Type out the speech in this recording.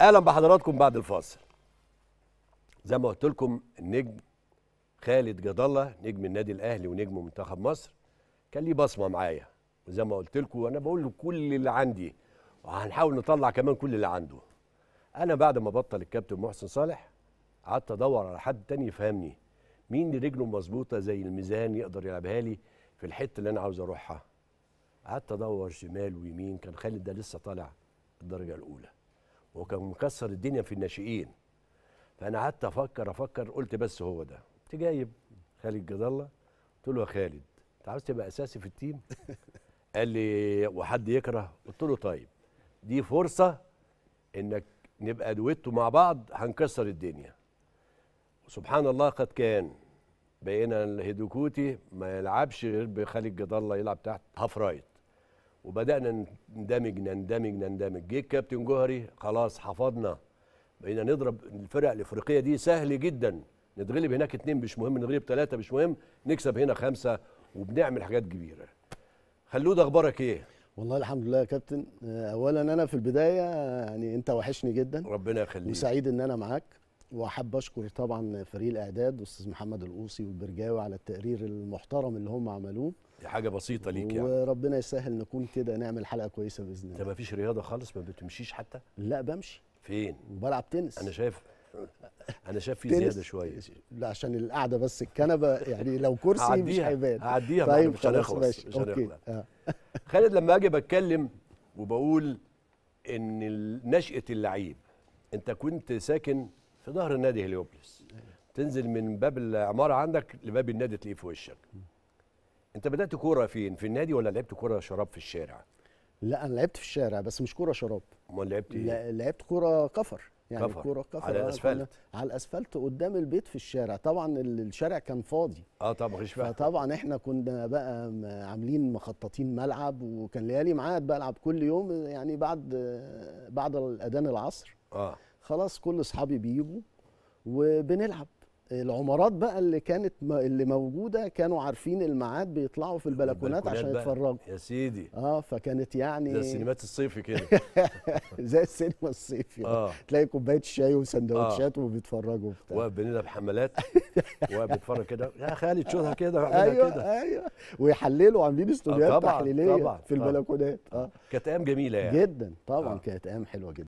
اهلا بحضراتكم بعد الفاصل زي ما قلت لكم النجم خالد جد الله نجم النادي الاهلي ونجم منتخب مصر كان ليه بصمه معايا وزي ما قلت لكم انا بقول له كل اللي عندي وهنحاول نطلع كمان كل اللي عنده انا بعد ما بطل الكابتن محسن صالح قعدت ادور على حد تاني يفهمني مين اللي رجله مظبوطه زي الميزان يقدر يلعبها لي في الحته اللي انا عاوز اروحها قعدت ادور شمال ويمين كان خالد ده لسه طالع الدرجه الاولى وكان مكسر الدنيا في الناشئين فانا قعدت افكر افكر قلت بس هو ده كنت جايب خالد جد الله قلت له يا خالد انت عاوز تبقى اساسي في التيم قال لي وحد يكره قلت له طيب دي فرصه انك نبقى دويتو مع بعض هنكسر الدنيا سبحان الله قد كان بقينا الهيدوكوتي ما يلعبش غير بخالد جد الله يلعب تحت هاف رايت وبدانا نندمج نندمج نندمج جه الكابتن جوهري خلاص حفظنا بقينا نضرب الفرق الافريقيه دي سهل جدا نتغلب هناك اتنين مش مهم نتغلب ثلاثه مش مهم نكسب هنا خمسه وبنعمل حاجات كبيره خلود اخبارك ايه والله الحمد لله يا كابتن آه، اولا انا في البدايه يعني انت وحشني جدا ربنا يخليك وسعيد ان انا معاك وحب اشكر طبعا فريق الاعداد استاذ محمد القوصي والبرجاوي على التقرير المحترم اللي هم عملوه دي حاجه بسيطه ليك يعني وربنا يسهل نكون كده نعمل حلقه كويسه باذن الله انت ما فيش رياضه خالص ما بتمشيش حتى لا بمشي فين وبلعب تنس انا شايف انا شايف في زياده شويه لا عشان القعده بس الكنبه يعني لو كرسي مش هيبان هعديها طيب مش هنخلص مش آه. خالد لما اجي بتكلم وبقول ان نشاه اللعيب انت كنت ساكن في ظهر النادي هليوبلس تنزل من باب العماره عندك لباب النادي تلاقيه في وشك انت بدات كوره فين في النادي ولا لعبت كوره شراب في الشارع لا انا لعبت في الشارع بس مش كوره شراب امال لعبت ايه لعبت كوره كفر يعني كفر. كوره كفر على آه، الاسفلت على الاسفلت قدام البيت في الشارع طبعا الشارع كان فاضي اه طبعا مش طبعا احنا كنا بقى عاملين مخططين ملعب وكان ليالي معاد بلعب كل يوم يعني بعد بعد الاذان العصر اه خلاص كل اصحابي بيجوا وبنلعب العمارات بقى اللي كانت اللي موجوده كانوا عارفين الميعاد بيطلعوا في البلكونات عشان يتفرجوا يا سيدي اه فكانت يعني زي السينمات الصيفي كده زي السينما الصيفي آه. تلاقي كوبايه الشاي وسندوتشات آه. وبيتفرجوا وبتاع واقف بنلعب حملات واقف بيتفرج كده يا خالد شوتها كده ايوه كده. أيوه. ايوه ويحللوا عاملين استوديوهات آه تحليليه طبعًا في البلكونات اه, آه. كانت ايام جميله يعني جدا طبعا آه. كانت ايام حلوه جدا